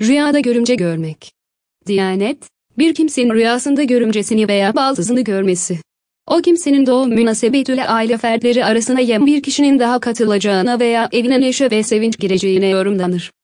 Rüyada görümce görmek. Diyanet, bir kimsenin rüyasında görümcesini veya baldızını görmesi. O kimsenin doğum münasebetiyle aile fertleri arasına yem bir kişinin daha katılacağına veya evine neşe ve sevinç gireceğine yorumlanır.